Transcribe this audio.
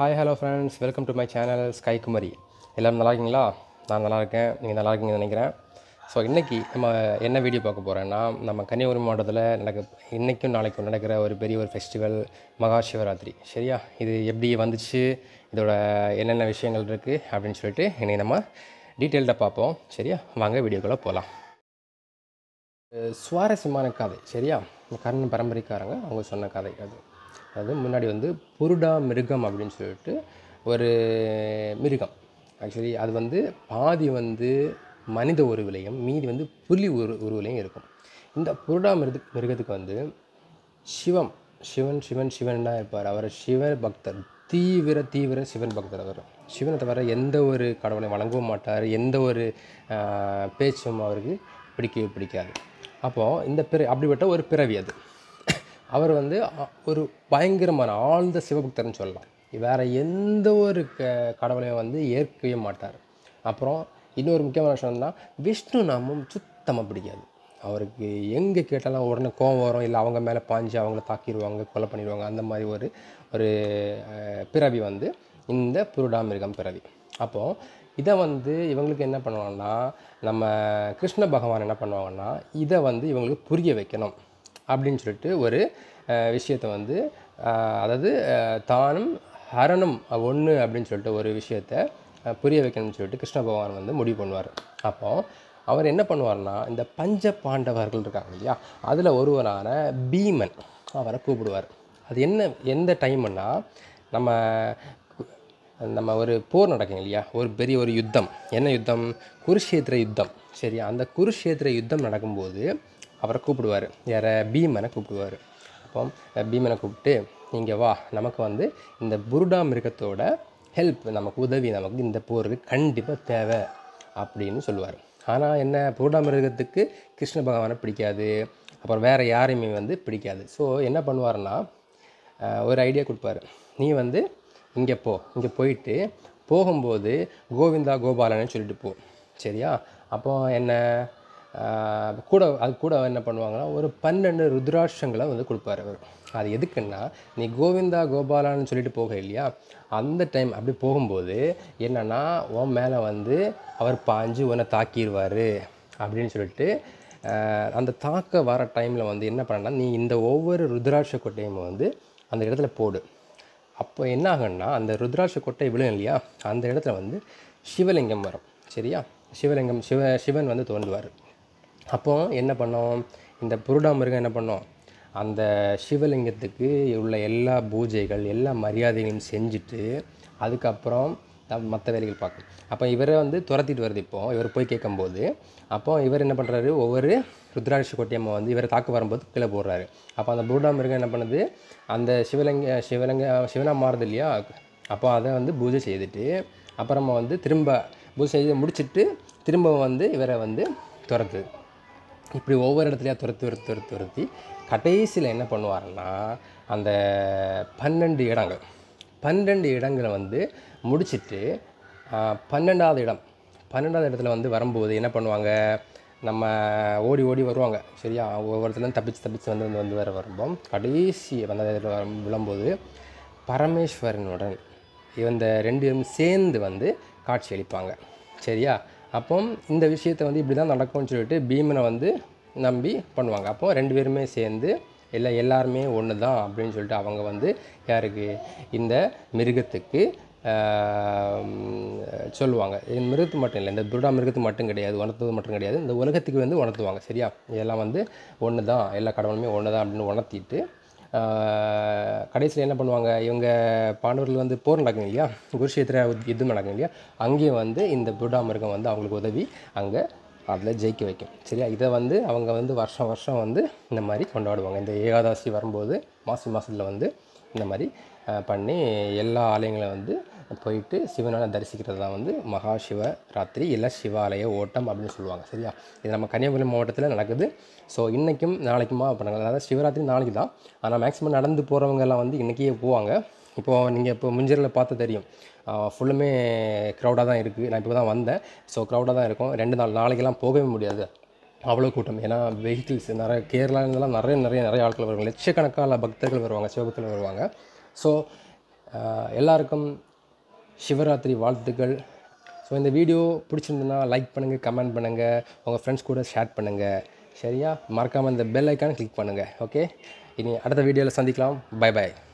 hi hello friends welcome to my channel sky Kumari எல்லோரும் நல்லா இருக்கீங்களா நான் நல்லா இருக்கேன் நீங்கள் நல்லா இருக்கீங்கன்னு நினைக்கிறேன் ஸோ இன்றைக்கி நம்ம என்ன வீடியோ பார்க்க போகிறேன்னா நம்ம கன்னியாகுமரி மாவட்டத்தில் நடக்க இன்றைக்கும் நாளைக்கும் நடக்கிற ஒரு பெரிய ஒரு ஃபெஸ்டிவல் மகா சிவராத்திரி சரியா இது எப்படி வந்துச்சு இதோட என்னென்ன விஷயங்கள் இருக்குது அப்படின்னு சொல்லிட்டு இன்றைக்கி நம்ம டீட்டெயில்டாக பார்ப்போம் சரியா வாங்க வீடியோக்குள்ளே போகலாம் சுவாரஸ்யமான கதை சரியா கர்ணன் பரம்பரைக்காரங்க அவங்க சொன்ன கதை அது அதாவது முன்னாடி வந்து புருடா மிருகம் அப்படின்னு சொல்லிட்டு ஒரு மிருகம் ஆக்சுவலி அது வந்து பாதி வந்து மனித உருவிலையும் மீதி வந்து புலி உரு உருவிலையும் இருக்கும் இந்த புருடா மிருது மிருகத்துக்கு வந்து சிவம் சிவன் சிவன் சிவன் தான் இருப்பார் அவர் சிவ பக்தர் தீவிர தீவிர சிவன் பக்தர் அவர் சிவனை தவிர எந்த ஒரு கடவுளையும் வழங்கவும் மாட்டார் எந்த ஒரு பேச்சும் அவருக்கு பிடிக்கவே பிடிக்காது அப்போது இந்த பிற அப்படிப்பட்ட ஒரு பிறவி அது அவர் வந்து ஒரு பயங்கரமான ஆழ்ந்த சிவபக்தர்னு சொல்லலாம் வேறு எந்த ஒரு க கடவுளையும் வந்து ஏற்கவே மாட்டார் அப்புறம் இன்னொரு முக்கியமான விஷயம் தான் விஷ்ணு நாமம் சுத்தமாக பிடிக்காது அவருக்கு எங்கே கேட்டாலும் உடனே கோவம் வரும் இல்லை அவங்க மேலே பாஞ்சு அவங்கள தாக்கிடுவாங்க கொலை பண்ணிடுவாங்க அந்த மாதிரி ஒரு ஒரு பிறவி வந்து இந்த புருடாமிருகம் பிறவி அப்போது இதை வந்து இவங்களுக்கு என்ன பண்ணுவாங்கன்னா நம்ம கிருஷ்ண பகவான் என்ன பண்ணுவாங்கன்னா இதை வந்து இவங்களுக்கு புரிய வைக்கணும் அப்படின்னு சொல்லிட்டு ஒரு விஷயத்தை வந்து அதாவது தானும் ஹரணம் ஒன்று அப்படின்னு சொல்லிட்டு ஒரு விஷயத்தை புரிய வைக்கணும்னு சொல்லிட்டு கிருஷ்ண பகவான் வந்து முடிவு பண்ணுவார் அப்போது அவர் என்ன பண்ணுவார்னா இந்த பஞ்ச பாண்டவர்கள் இருக்காங்க இல்லையா அதில் ஒருவரான பீமன் அவரை கூப்பிடுவார் அது என்ன எந்த டைம்னா நம்ம நம்ம ஒரு போர் நடக்குங்க இல்லையா ஒரு பெரிய ஒரு யுத்தம் என்ன யுத்தம் குருஷேத்திர யுத்தம் சரியா அந்த குருஷேத்திர யுத்தம் நடக்கும்போது அவரை கூப்பிடுவார் யாரை பீமனை கூப்பிடுவார் அப்போ பீமனை கூப்பிட்டு இங்கே வா நமக்கு வந்து இந்த புருடா மிருகத்தோட ஹெல்ப் நமக்கு உதவி நமக்கு இந்த போருக்கு கண்டிப்பாக தேவை அப்படின்னு சொல்லுவார் ஆனால் என்ன புருடா மிருகத்துக்கு கிருஷ்ண பகவானை பிடிக்காது அப்புறம் வேறு யாரையுமே வந்து பிடிக்காது ஸோ என்ன பண்ணுவார்னா ஒரு ஐடியா கொடுப்பாரு நீ வந்து இங்கே போ இங்கே போயிட்டு போகும்போது கோவிந்தா கோபாலன்னு சொல்லிட்டு போ சரியா அப்போ என்ன கூட அது கூட என்ன பண்ணுவாங்கன்னா ஒரு பன்னெண்டு ருத்ராட்சங்களை வந்து கொடுப்பாரு அவர் அது எதுக்குன்னா நீ கோவிந்தா கோபாலான்னு சொல்லிட்டு போக இல்லையா அந்த டைம் அப்படி போகும்போது என்னென்னா உன் மேலே வந்து அவர் பாஞ்சு உன்னை தாக்கிடுவார் அப்படின்னு சொல்லிட்டு அந்த தாக்க வர டைமில் வந்து என்ன பண்ணால் நீ இந்த ஒவ்வொரு ருத்ராட்ச கொட்டையும் வந்து அந்த இடத்துல போடு அப்போ என்ன ஆகுன்னா அந்த ருத்ராட்ச கொட்டை விழும் இல்லையா அந்த இடத்துல வந்து சிவலிங்கம் வரும் சரியா சிவலிங்கம் சிவ சிவன் வந்து தோன்றுவார் அப்போ என்ன பண்ணோம் இந்த புருடாமிருகம் என்ன பண்ணோம் அந்த சிவலிங்கத்துக்கு உள்ள எல்லா பூஜைகள் எல்லா மரியாதைகளையும் செஞ்சுட்டு அதுக்கப்புறம் மற்ற வேலைகள் பார்க்கும் அப்போ இவரை வந்து துரத்திட்டு வருது இப்போது இவர் போய் கேட்கும்போது அப்போ இவர் என்ன பண்ணுறாரு ஒவ்வொரு ருத்ராட்சி கொட்டியம்மா வந்து இவரை தாக்கு வரும்போது கீழே போடுறாரு அப்போ அந்த புருடா மிருகம் என்ன பண்ணுது அந்த சிவலிங்க சிவலிங்க சிவனா மாறுது இல்லையா அப்போ அதை வந்து பூஜை செய்துட்டு அப்புறமா வந்து திரும்ப பூஜை செய்து முடிச்சுட்டு திரும்ப வந்து இவரை வந்து துரத்துது இப்படி ஒவ்வொரு இடத்துலையா துரத்து துரத்து துரத்து துரத்தி கடைசியில் என்ன பண்ணுவாருன்னா அந்த பன்னெண்டு இடங்கள் பன்னெண்டு இடங்களை வந்து முடிச்சுட்டு பன்னெண்டாவது இடம் பன்னெண்டாவது இடத்துல வந்து வரும்போது என்ன பண்ணுவாங்க நம்ம ஓடி ஓடி வருவாங்க சரியா ஒவ்வொருத்தரும் தப்பிச்சு தப்பிச்சு வந்து வந்து வந்து வர வரும்போது கடைசி வந்த வரும் விழும்போது பரமேஸ்வரனுடன் இந்த ரெண்டு சேர்ந்து வந்து காட்சி அளிப்பாங்க சரியா அப்போ இந்த விஷயத்தை வந்து இப்படி தான் நடக்கும்னு சொல்லிட்டு பீமனை வந்து நம்பி பண்ணுவாங்க அப்போது ரெண்டு பேருமே சேர்ந்து இல்லை எல்லாருமே ஒன்று தான் அப்படின்னு சொல்லிட்டு அவங்க வந்து யாருக்கு இந்த மிருகத்துக்கு சொல்லுவாங்க மிருகத்து மட்டும் இல்லை இந்த துருடா மிருகத்து மட்டும் கிடையாது உணர்த்துவது மட்டும் கிடையாது இந்த உலகத்துக்கு வந்து உணர்த்துவாங்க சரியா இதெல்லாம் வந்து ஒன்று தான் எல்லா கடவுளுமே ஒன்று தான் அப்படின்னு உணர்த்திட்டு கடைசியில் என்ன பண்ணுவாங்க இவங்க பாண்டவர்கள் வந்து போர் நடக்கும் இல்லையா குருஷேத்திர யுத்தம் நடக்கும் இல்லையா அங்கேயும் வந்து இந்த மிருகம் வந்து அவங்களுக்கு உதவி அங்கே அதில் ஜெயிக்க வைக்கும் சரியா இதை வந்து அவங்க வந்து வருஷம் வருஷம் வந்து இந்த மாதிரி கொண்டாடுவாங்க இந்த ஏகாதசி வரும்போது மாசி மாதத்தில் வந்து இந்த மாதிரி பண்ணி எல்லா ஆலயங்களும் வந்து போயிட்டு சிவனால் தரிசிக்கிறது தான் வந்து மகா சிவ ராத்திரி இல்லை சிவாலய ஓட்டம் அப்படின்னு சொல்லுவாங்க சரியா இது நம்ம கன்னியாகுமரி மாவட்டத்தில் நடக்குது ஸோ இன்றைக்கும் நாளைக்குமா பண்ணுறாங்க அதாவது சிவராத்திரி நாளைக்கு தான் ஆனால் மேக்ஸிமம் நடந்து போகிறவங்கெல்லாம் வந்து இன்றைக்கியே போவாங்க இப்போது நீங்கள் இப்போ முஞ்சரில் பார்த்து தெரியும் ஃபுல்லுமே க்ரௌடாக தான் இருக்குது நான் இப்போ தான் வந்தேன் ஸோ க்ரௌடாக தான் இருக்கும் ரெண்டு நாள் நாளைக்கெல்லாம் போகவே முடியாது அவ்வளோ கூட்டம் ஏன்னா வெஹிக்கிள்ஸ் நிறைய கேரளாவிலாம் நிறைய நிறைய நிறைய ஆட்கள் வருவாங்க லட்சக்கணக்கான பக்தர்கள் வருவாங்க சிவபக்தர்கள் வருவாங்க ஸோ எல்லாருக்கும் சிவராத்திரி வாழ்த்துக்கள் ஸோ இந்த வீடியோ பிடிச்சிருந்ததுன்னா லைக் பண்ணுங்கள் கமெண்ட் பண்ணுங்கள் உங்கள் ஃப்ரெண்ட்ஸ் கூட ஷேர் பண்ணுங்கள் சரியா மறக்காமல் இந்த பெல் ஐக்கான் கிளிக் பண்ணுங்கள் ஓகே இனி அடுத்த வீடியோவில் சந்திக்கலாம் பை பாய்